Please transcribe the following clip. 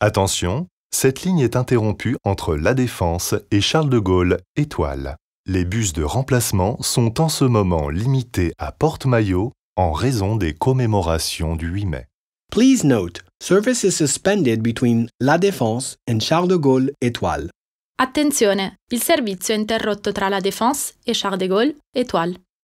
Attention, cette ligne est interrompue entre La Défense et Charles de Gaulle Étoile. Les bus de remplacement sont en ce moment limités à Porte-Maillot en raison des commémorations du 8 mai. Please note, service is suspended between La Défense and Charles de Gaulle Étoile. Attenzione, il servizio interrotto tra La Défense et Charles de Gaulle Étoile.